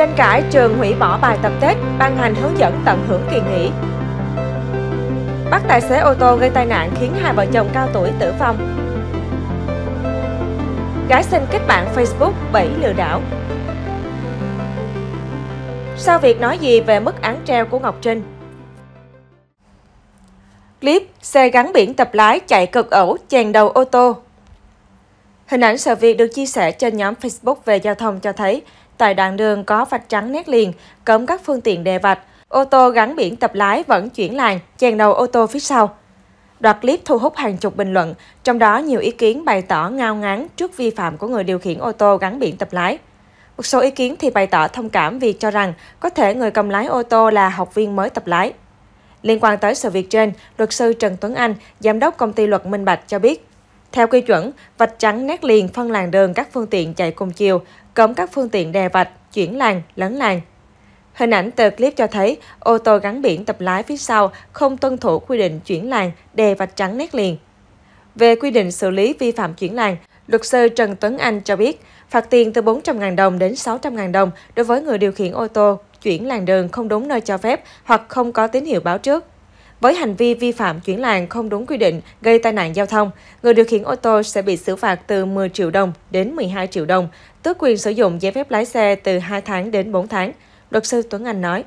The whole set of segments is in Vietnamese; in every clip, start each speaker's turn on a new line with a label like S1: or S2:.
S1: Tranh cãi trường hủy bỏ bài tập Tết, ban hành hướng dẫn tận hưởng kỳ nghỉ. Bắt tài xế ô tô gây tai nạn khiến hai vợ chồng cao tuổi tử vong. Gái sinh kết bạn Facebook bẫy lừa đảo. sau việc nói gì về mức án treo của Ngọc Trinh? Clip xe gắn biển tập lái chạy cực ẩu chèn đầu ô tô. Hình ảnh sự việc được chia sẻ trên nhóm Facebook về giao thông cho thấy tại đoạn đường có vạch trắng nét liền, cấm các phương tiện đè vạch. Ô tô gắn biển tập lái vẫn chuyển làn, chèn đầu ô tô phía sau. Đoạt clip thu hút hàng chục bình luận, trong đó nhiều ý kiến bày tỏ ngao ngán trước vi phạm của người điều khiển ô tô gắn biển tập lái. Một số ý kiến thì bày tỏ thông cảm vì cho rằng có thể người cầm lái ô tô là học viên mới tập lái. Liên quan tới sự việc trên, luật sư Trần Tuấn Anh, giám đốc công ty luật Minh Bạch cho biết, theo quy chuẩn, vạch trắng nét liền phân làn đường các phương tiện chạy cùng chiều, cấm các phương tiện đè vạch, chuyển làn, lấn làn. Hình ảnh từ clip cho thấy ô tô gắn biển tập lái phía sau không tuân thủ quy định chuyển làn, đè vạch trắng nét liền. Về quy định xử lý vi phạm chuyển làn, luật sư Trần Tuấn Anh cho biết, phạt tiền từ 400.000 đồng đến 600.000 đồng đối với người điều khiển ô tô chuyển làn đường không đúng nơi cho phép hoặc không có tín hiệu báo trước. Với hành vi vi phạm chuyển làn không đúng quy định gây tai nạn giao thông, người điều khiển ô tô sẽ bị xử phạt từ 10 triệu đồng đến 12 triệu đồng, tước quyền sử dụng giấy phép lái xe từ 2 tháng đến 4 tháng, luật sư Tuấn Anh nói.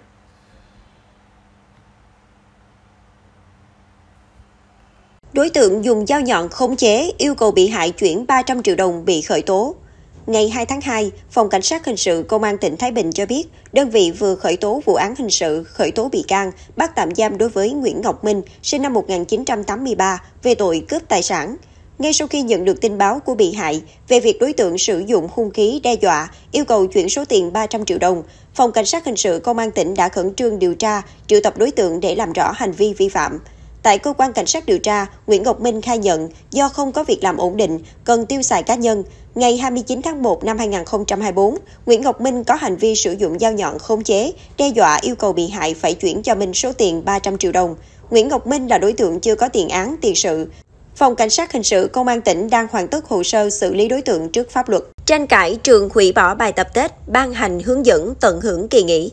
S2: Đối tượng dùng dao nhọn khống chế, yêu cầu bị hại chuyển 300 triệu đồng bị khởi tố. Ngày 2 tháng 2, Phòng Cảnh sát Hình sự Công an tỉnh Thái Bình cho biết, đơn vị vừa khởi tố vụ án hình sự, khởi tố bị can, bắt tạm giam đối với Nguyễn Ngọc Minh, sinh năm 1983, về tội cướp tài sản. Ngay sau khi nhận được tin báo của bị hại về việc đối tượng sử dụng hung khí đe dọa, yêu cầu chuyển số tiền 300 triệu đồng, Phòng Cảnh sát Hình sự Công an tỉnh đã khẩn trương điều tra, triệu tập đối tượng để làm rõ hành vi vi phạm. Tại cơ quan cảnh sát điều tra, Nguyễn Ngọc Minh khai nhận do không có việc làm ổn định, cần tiêu xài cá nhân. Ngày 29 tháng 1 năm 2024, Nguyễn Ngọc Minh có hành vi sử dụng dao nhọn khống chế, đe dọa yêu cầu bị hại phải chuyển cho Minh số tiền 300 triệu đồng. Nguyễn Ngọc Minh là đối tượng chưa có tiền án, tiền sự. Phòng Cảnh sát Hình sự Công an tỉnh đang hoàn tất hồ sơ xử lý đối tượng trước pháp luật. Tranh cãi trường hủy bỏ bài tập Tết, ban hành hướng dẫn tận hưởng kỳ nghỉ.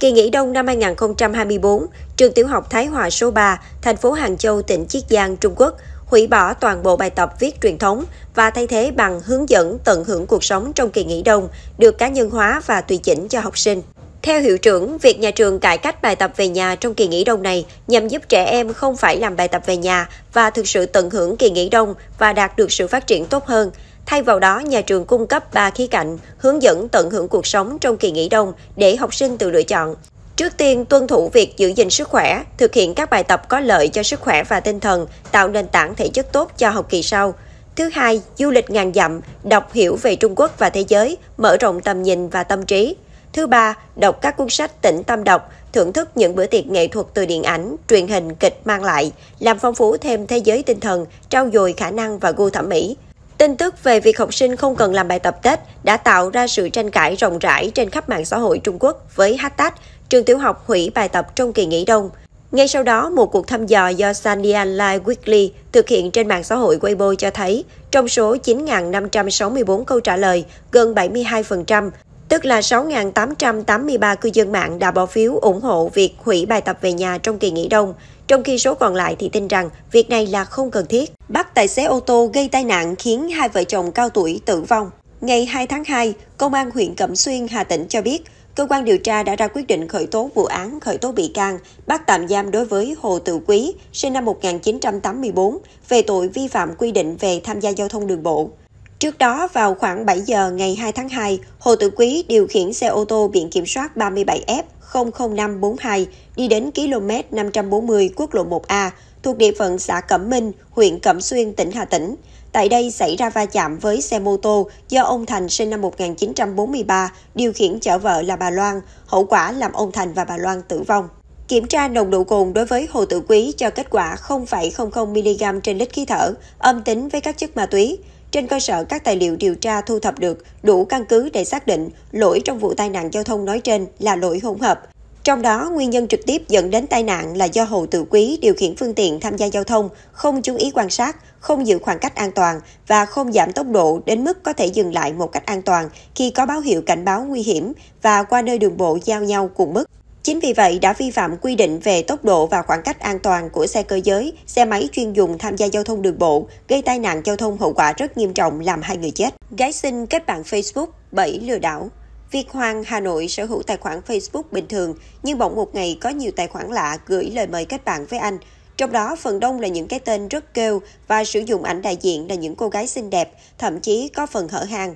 S2: Kỳ nghỉ đông năm 2024, trường tiểu học Thái Hòa số 3, thành phố Hàng Châu, tỉnh Chiết Giang, Trung Quốc hủy bỏ toàn bộ bài tập viết truyền thống và thay thế bằng hướng dẫn tận hưởng cuộc sống trong kỳ nghỉ đông được cá nhân hóa và tùy chỉnh cho học sinh. Theo hiệu trưởng, việc nhà trường cải cách bài tập về nhà trong kỳ nghỉ đông này nhằm giúp trẻ em không phải làm bài tập về nhà và thực sự tận hưởng kỳ nghỉ đông và đạt được sự phát triển tốt hơn. Thay vào đó, nhà trường cung cấp 3 khía cạnh, hướng dẫn tận hưởng cuộc sống trong kỳ nghỉ đông để học sinh tự lựa chọn. Trước tiên, tuân thủ việc giữ gìn sức khỏe, thực hiện các bài tập có lợi cho sức khỏe và tinh thần, tạo nền tảng thể chất tốt cho học kỳ sau. Thứ hai, du lịch ngàn dặm, đọc hiểu về Trung Quốc và thế giới, mở rộng tầm nhìn và tâm trí. Thứ ba, đọc các cuốn sách tĩnh tâm đọc, thưởng thức những bữa tiệc nghệ thuật từ điện ảnh, truyền hình, kịch mang lại, làm phong phú thêm thế giới tinh thần, trau dồi khả năng và gu thẩm mỹ. Tin tức về việc học sinh không cần làm bài tập Tết đã tạo ra sự tranh cãi rộng rãi trên khắp mạng xã hội Trung Quốc với hashtag trường tiểu học hủy bài tập trong kỳ nghỉ đông. Ngay sau đó, một cuộc thăm dò do Sanya Live Weekly thực hiện trên mạng xã hội Weibo cho thấy, trong số 9.564 câu trả lời, gần 72%, tức là 6.883 cư dân mạng đã bỏ phiếu ủng hộ việc hủy bài tập về nhà trong kỳ nghỉ đông. Trong khi số còn lại thì tin rằng việc này là không cần thiết. Bắt tài xế ô tô gây tai nạn khiến hai vợ chồng cao tuổi tử vong. Ngày 2 tháng 2, Công an huyện Cẩm Xuyên, Hà Tĩnh cho biết, cơ quan điều tra đã ra quyết định khởi tố vụ án, khởi tố bị can, bắt tạm giam đối với Hồ Tự Quý, sinh năm 1984, về tội vi phạm quy định về tham gia giao thông đường bộ. Trước đó, vào khoảng 7 giờ ngày 2 tháng 2, Hồ Tự Quý điều khiển xe ô tô biển kiểm soát 37F00542 đi đến km 540 quốc lộ 1A thuộc địa phận xã Cẩm Minh, huyện Cẩm Xuyên, tỉnh Hà Tĩnh. Tại đây xảy ra va chạm với xe mô tô do ông Thành sinh năm 1943 điều khiển chở vợ là bà Loan, hậu quả làm ông Thành và bà Loan tử vong. Kiểm tra nồng độ cồn đối với Hồ Tự Quý cho kết quả 0,00mg trên lít khí thở, âm tính với các chất ma túy. Trên cơ sở các tài liệu điều tra thu thập được, đủ căn cứ để xác định lỗi trong vụ tai nạn giao thông nói trên là lỗi hỗn hợp. Trong đó, nguyên nhân trực tiếp dẫn đến tai nạn là do Hồ Tự Quý điều khiển phương tiện tham gia giao thông, không chú ý quan sát, không giữ khoảng cách an toàn và không giảm tốc độ đến mức có thể dừng lại một cách an toàn khi có báo hiệu cảnh báo nguy hiểm và qua nơi đường bộ giao nhau cùng mức. Chính vì vậy đã vi phạm quy định về tốc độ và khoảng cách an toàn của xe cơ giới, xe máy chuyên dùng tham gia giao thông đường bộ, gây tai nạn giao thông hậu quả rất nghiêm trọng làm hai người chết. Gái sinh kết bạn Facebook, 7 lừa đảo. Việt Hoàng Hà Nội sở hữu tài khoản Facebook bình thường, nhưng bỗng một ngày có nhiều tài khoản lạ gửi lời mời kết bạn với anh. Trong đó, phần đông là những cái tên rất kêu và sử dụng ảnh đại diện là những cô gái xinh đẹp, thậm chí có phần hở hàng.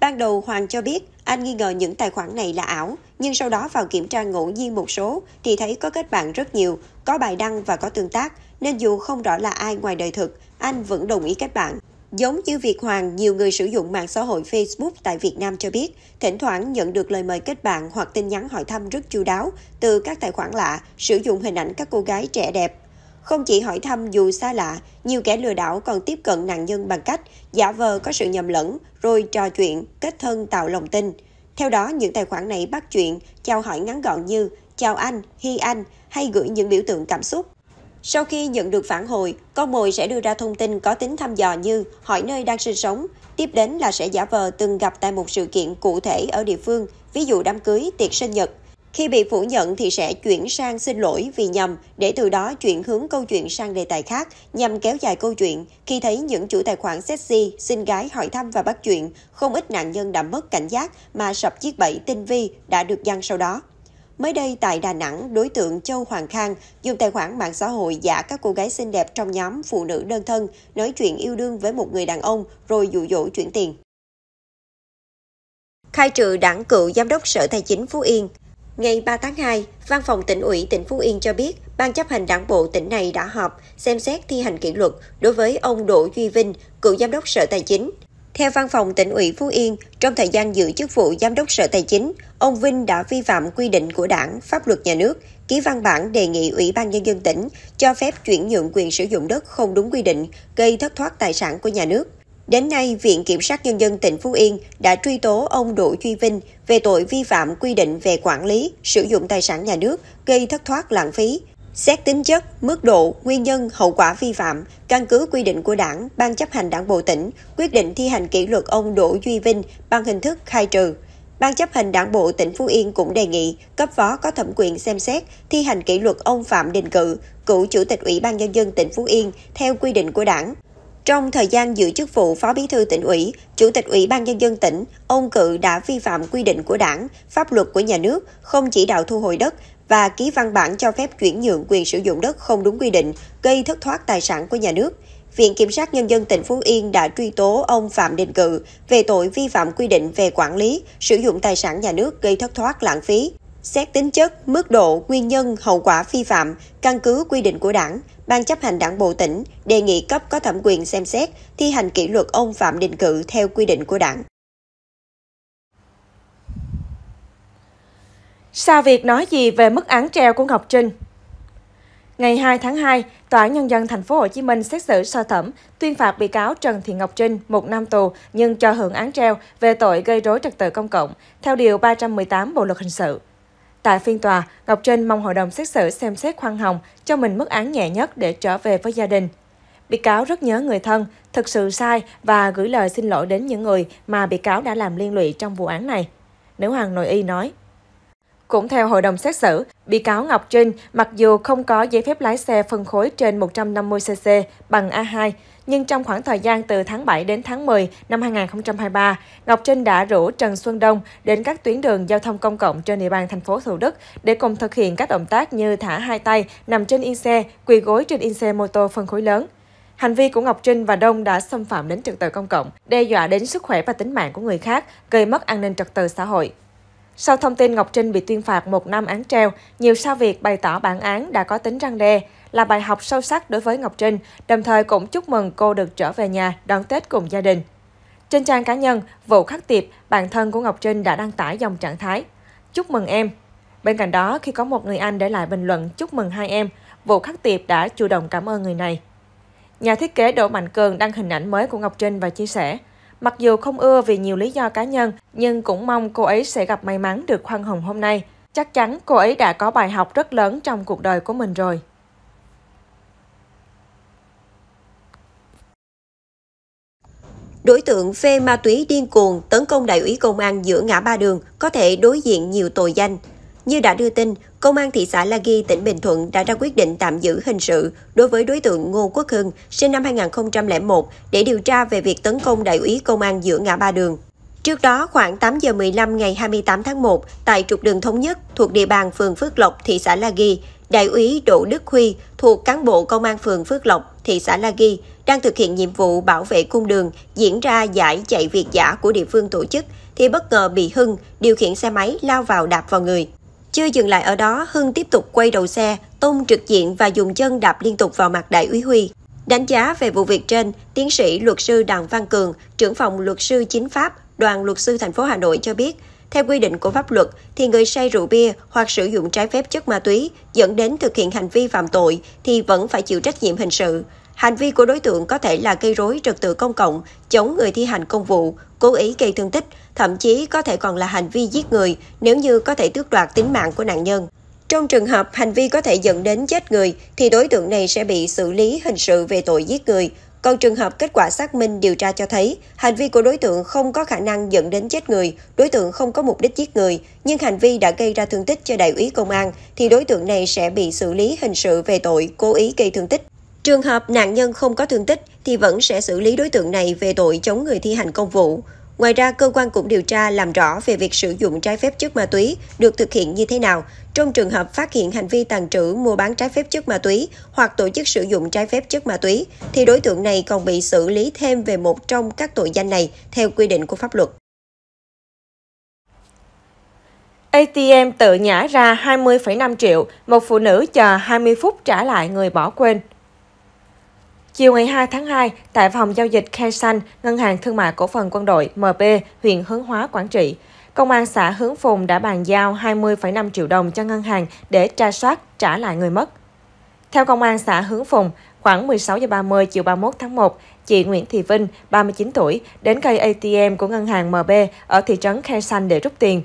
S2: Ban đầu Hoàng cho biết anh nghi ngờ những tài khoản này là ảo, nhưng sau đó vào kiểm tra ngẫu nhiên một số thì thấy có kết bạn rất nhiều, có bài đăng và có tương tác, nên dù không rõ là ai ngoài đời thực, anh vẫn đồng ý kết bạn. Giống như việc Hoàng, nhiều người sử dụng mạng xã hội Facebook tại Việt Nam cho biết, thỉnh thoảng nhận được lời mời kết bạn hoặc tin nhắn hỏi thăm rất chu đáo từ các tài khoản lạ, sử dụng hình ảnh các cô gái trẻ đẹp, không chỉ hỏi thăm dù xa lạ, nhiều kẻ lừa đảo còn tiếp cận nạn nhân bằng cách giả vờ có sự nhầm lẫn, rồi trò chuyện, kết thân tạo lòng tin. Theo đó, những tài khoản này bắt chuyện, chào hỏi ngắn gọn như chào anh, hi anh hay gửi những biểu tượng cảm xúc. Sau khi nhận được phản hồi, con mồi sẽ đưa ra thông tin có tính thăm dò như hỏi nơi đang sinh sống, tiếp đến là sẽ giả vờ từng gặp tại một sự kiện cụ thể ở địa phương, ví dụ đám cưới, tiệc sinh nhật khi bị phủ nhận thì sẽ chuyển sang xin lỗi vì nhầm để từ đó chuyển hướng câu chuyện sang đề tài khác nhằm kéo dài câu chuyện. Khi thấy những chủ tài khoản sexy, xinh gái hỏi thăm và bắt chuyện, không ít nạn nhân đã mất cảnh giác mà sập chiếc bẫy tinh vi đã được giăng sau đó. Mới đây tại Đà Nẵng, đối tượng Châu Hoàng Khang dùng tài khoản mạng xã hội giả các cô gái xinh đẹp trong nhóm phụ nữ đơn thân, nói chuyện yêu đương với một người đàn ông rồi dụ dỗ chuyển tiền. Khai trừ đảng cựu giám đốc Sở Tài chính Phú Yên Ngày 3 tháng 2, Văn phòng tỉnh ủy tỉnh Phú Yên cho biết, Ban chấp hành đảng bộ tỉnh này đã họp xem xét thi hành kỷ luật đối với ông Đỗ Duy Vinh, cựu giám đốc Sở Tài chính. Theo Văn phòng tỉnh ủy Phú Yên, trong thời gian giữ chức vụ giám đốc Sở Tài chính, ông Vinh đã vi phạm quy định của đảng, pháp luật nhà nước, ký văn bản đề nghị Ủy ban Nhân dân tỉnh cho phép chuyển nhượng quyền sử dụng đất không đúng quy định, gây thất thoát tài sản của nhà nước. Đến nay, Viện Kiểm sát Nhân dân tỉnh Phú Yên đã truy tố ông Đỗ Duy Vinh về tội vi phạm quy định về quản lý, sử dụng tài sản nhà nước, gây thất thoát lãng phí. Xét tính chất, mức độ, nguyên nhân, hậu quả vi phạm, căn cứ quy định của đảng, ban chấp hành đảng bộ tỉnh, quyết định thi hành kỷ luật ông Đỗ Duy Vinh bằng hình thức khai trừ. Ban chấp hành đảng bộ tỉnh Phú Yên cũng đề nghị cấp phó có thẩm quyền xem xét thi hành kỷ luật ông Phạm Đình Cự, cựu chủ tịch Ủy ban Nhân dân tỉnh Phú Yên theo quy định của đảng trong thời gian giữ chức vụ Phó Bí thư tỉnh ủy, Chủ tịch Ủy ban Nhân dân tỉnh, ông Cự đã vi phạm quy định của đảng, pháp luật của nhà nước, không chỉ đạo thu hồi đất và ký văn bản cho phép chuyển nhượng quyền sử dụng đất không đúng quy định, gây thất thoát tài sản của nhà nước. Viện Kiểm sát Nhân dân tỉnh Phú Yên đã truy tố ông Phạm Đình Cự về tội vi phạm quy định về quản lý, sử dụng tài sản nhà nước gây thất thoát lãng phí. Xét tính chất, mức độ, nguyên nhân, hậu quả vi phạm, căn cứ quy định của đảng, Ban chấp hành Đảng bộ tỉnh đề nghị cấp có thẩm quyền xem xét thi hành kỷ luật ông
S1: Phạm Đình Cự theo quy định của Đảng. Sao việc nói gì về mức án treo của Ngọc Trinh? Ngày 2 tháng 2, Tòa án Nhân dân Thành phố Hồ Chí Minh xét xử sơ thẩm tuyên phạt bị cáo Trần Thị Ngọc Trinh một năm tù nhưng cho hưởng án treo về tội gây rối trật tự công cộng theo điều 318 Bộ luật hình sự. Tại phiên tòa, Ngọc Trinh mong hội đồng xét xử xem xét khoan hồng cho mình mức án nhẹ nhất để trở về với gia đình. Bị cáo rất nhớ người thân, thực sự sai và gửi lời xin lỗi đến những người mà bị cáo đã làm liên lụy trong vụ án này. Nữ hoàng nội y nói. Cũng theo hội đồng xét xử, bị cáo Ngọc Trinh mặc dù không có giấy phép lái xe phân khối trên 150cc bằng A2, nhưng trong khoảng thời gian từ tháng 7 đến tháng 10 năm 2023, Ngọc Trinh đã rủ Trần Xuân Đông đến các tuyến đường giao thông công cộng trên địa bàn thành phố Thủ Đức để cùng thực hiện các động tác như thả hai tay, nằm trên yên xe, quỳ gối trên yên xe mô tô phân khối lớn. Hành vi của Ngọc Trinh và Đông đã xâm phạm đến trật tự công cộng, đe dọa đến sức khỏe và tính mạng của người khác, gây mất an ninh trật tự xã hội. Sau thông tin Ngọc Trinh bị tuyên phạt một năm án treo, nhiều sao Việt bày tỏ bản án đã có tính răng đe là bài học sâu sắc đối với Ngọc Trinh, đồng thời cũng chúc mừng cô được trở về nhà đón Tết cùng gia đình. Trên trang cá nhân, Vũ Khắc Tiệp, bạn thân của Ngọc Trinh đã đăng tải dòng trạng thái Chúc mừng em. Bên cạnh đó, khi có một người anh để lại bình luận chúc mừng hai em, Vũ Khắc Tiệp đã chủ động cảm ơn người này. Nhà thiết kế Đỗ Mạnh Cường đăng hình ảnh mới của Ngọc Trinh và chia sẻ, mặc dù không ưa vì nhiều lý do cá nhân, nhưng cũng mong cô ấy sẽ gặp may mắn được khoan hồng hôm nay. Chắc chắn cô ấy đã có bài học rất lớn trong cuộc đời của mình rồi.
S2: Đối tượng phê ma túy điên cuồng tấn công đại úy công an giữa ngã ba đường có thể đối diện nhiều tội danh. Như đã đưa tin, Công an thị xã La Ghi, tỉnh Bình Thuận đã ra quyết định tạm giữ hình sự đối với đối tượng Ngô Quốc Hưng, sinh năm 2001, để điều tra về việc tấn công đại úy công an giữa ngã ba đường. Trước đó, khoảng 8 giờ 15 ngày 28 tháng 1, tại trục đường Thống Nhất thuộc địa bàn phường Phước Lộc, thị xã La Ghi, Đại úy Đỗ Đức Huy thuộc cán bộ Công an phường Phước Lộc, thị xã La Ghi đang thực hiện nhiệm vụ bảo vệ cung đường diễn ra giải chạy việt giả của địa phương tổ chức thì bất ngờ bị Hưng điều khiển xe máy lao vào đạp vào người. Chưa dừng lại ở đó, Hưng tiếp tục quay đầu xe, tông trực diện và dùng chân đạp liên tục vào mặt đại úy Huy. Đánh giá về vụ việc trên, tiến sĩ luật sư Đặng Văn Cường, trưởng phòng luật sư chính pháp, đoàn luật sư thành phố Hà Nội cho biết, theo quy định của pháp luật, thì người say rượu bia hoặc sử dụng trái phép chất ma túy dẫn đến thực hiện hành vi phạm tội thì vẫn phải chịu trách nhiệm hình sự. Hành vi của đối tượng có thể là gây rối trật tự công cộng, chống người thi hành công vụ, cố ý gây thương tích, thậm chí có thể còn là hành vi giết người nếu như có thể tước đoạt tính mạng của nạn nhân. Trong trường hợp hành vi có thể dẫn đến chết người thì đối tượng này sẽ bị xử lý hình sự về tội giết người. Còn trường hợp kết quả xác minh điều tra cho thấy hành vi của đối tượng không có khả năng dẫn đến chết người, đối tượng không có mục đích giết người, nhưng hành vi đã gây ra thương tích cho đại úy công an thì đối tượng này sẽ bị xử lý hình sự về tội cố ý gây thương tích. Trường hợp nạn nhân không có thương tích thì vẫn sẽ xử lý đối tượng này về tội chống người thi hành công vụ. Ngoài ra, cơ quan cũng điều tra làm rõ về việc sử dụng trái phép chất ma túy được thực hiện như thế nào trong trường hợp phát hiện hành vi tàn trữ, mua bán trái phép chất ma túy hoặc tổ chức sử dụng trái phép chất ma túy, thì đối tượng này còn bị xử lý thêm về một trong các
S1: tội danh này theo quy định của pháp luật. ATM tự nhả ra 20,5 triệu, một phụ nữ chờ 20 phút trả lại người bỏ quên. Chiều ngày 2 tháng 2, tại phòng giao dịch Khe Xanh, Ngân hàng Thương mại Cổ phần Quân đội MB, huyện Hướng Hóa, Quảng Trị, Công an xã Hướng Phùng đã bàn giao 20,5 triệu đồng cho ngân hàng để tra soát trả lại người mất. Theo Công an xã Hướng Phùng, khoảng 16 giờ 30 chiều 31 tháng 1, chị Nguyễn Thị Vinh, 39 tuổi, đến cây ATM của ngân hàng MB ở thị trấn Khe Xanh để rút tiền.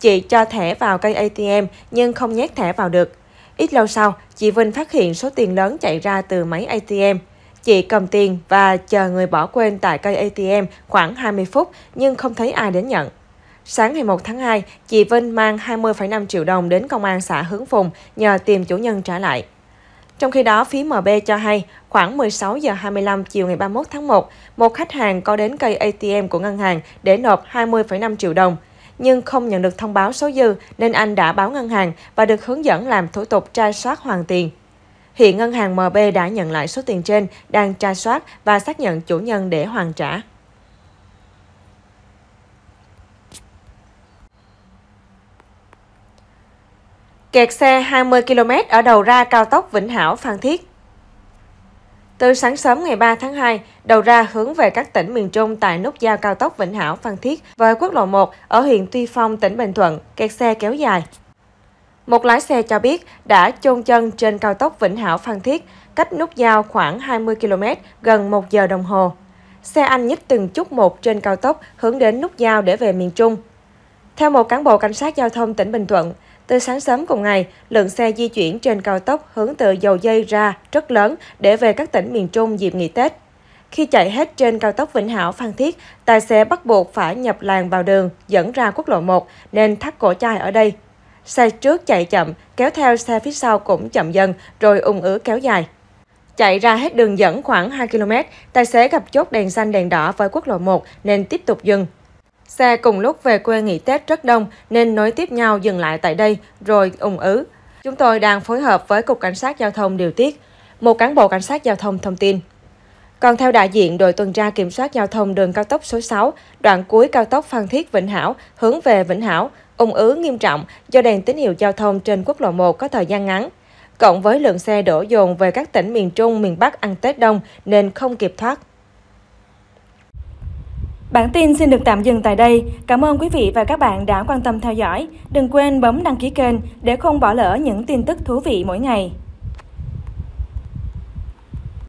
S1: Chị cho thẻ vào cây ATM nhưng không nhét thẻ vào được. Ít lâu sau, chị Vinh phát hiện số tiền lớn chạy ra từ máy ATM. Chị cầm tiền và chờ người bỏ quên tại cây ATM khoảng 20 phút nhưng không thấy ai đến nhận. Sáng ngày 1 tháng 2, chị Vinh mang 20,5 triệu đồng đến công an xã Hướng Phùng nhờ tìm chủ nhân trả lại. Trong khi đó, phía MB cho hay khoảng 16 giờ 25 chiều ngày 31 tháng 1, một khách hàng có đến cây ATM của ngân hàng để nộp 20,5 triệu đồng, nhưng không nhận được thông báo số dư nên anh đã báo ngân hàng và được hướng dẫn làm thủ tục tra soát hoàn tiền. Hiện ngân hàng MB đã nhận lại số tiền trên, đang tra soát và xác nhận chủ nhân để hoàn trả. Kẹt xe 20 km ở đầu ra cao tốc Vĩnh Hảo Phan Thiết. Từ sáng sớm ngày 3 tháng 2, đầu ra hướng về các tỉnh miền Trung tại nút giao cao tốc Vĩnh Hảo Phan Thiết và quốc lộ 1 ở huyện Tuy Phong, tỉnh Bình Thuận, kẹt xe kéo dài. Một lái xe cho biết đã chôn chân trên cao tốc Vĩnh Hảo Phan Thiết, cách nút giao khoảng 20 km, gần 1 giờ đồng hồ. Xe Anh nhích từng chút một trên cao tốc hướng đến nút giao để về miền Trung. Theo một cán bộ cảnh sát giao thông tỉnh Bình Thuận, từ sáng sớm cùng ngày, lượng xe di chuyển trên cao tốc hướng từ dầu dây ra rất lớn để về các tỉnh miền Trung dịp nghỉ Tết. Khi chạy hết trên cao tốc Vĩnh Hảo Phan Thiết, tài xế bắt buộc phải nhập làn vào đường dẫn ra quốc lộ 1 nên thắt cổ chai ở đây Xe trước chạy chậm, kéo theo xe phía sau cũng chậm dần, rồi ung ứ kéo dài. Chạy ra hết đường dẫn khoảng 2 km, tài xế gặp chốt đèn xanh đèn đỏ với quốc lộ 1 nên tiếp tục dừng. Xe cùng lúc về quê nghỉ Tết rất đông nên nối tiếp nhau dừng lại tại đây rồi ung ứ. Chúng tôi đang phối hợp với Cục Cảnh sát Giao thông điều tiết. Một cán bộ Cảnh sát Giao thông thông tin. Còn theo đại diện đội tuần tra kiểm soát giao thông đường cao tốc số 6, đoạn cuối cao tốc Phan Thiết Vĩnh Hảo hướng về Vĩnh Hảo, ung ứ nghiêm trọng do đèn tín hiệu giao thông trên quốc lộ 1 có thời gian ngắn. Cộng với lượng xe đổ dồn về các tỉnh miền Trung, miền Bắc ăn Tết đông nên không kịp thoát. Bản tin xin được tạm dừng tại đây. Cảm ơn quý vị và các bạn đã quan tâm theo dõi. Đừng quên bấm đăng ký kênh để không bỏ lỡ những tin tức thú vị mỗi ngày.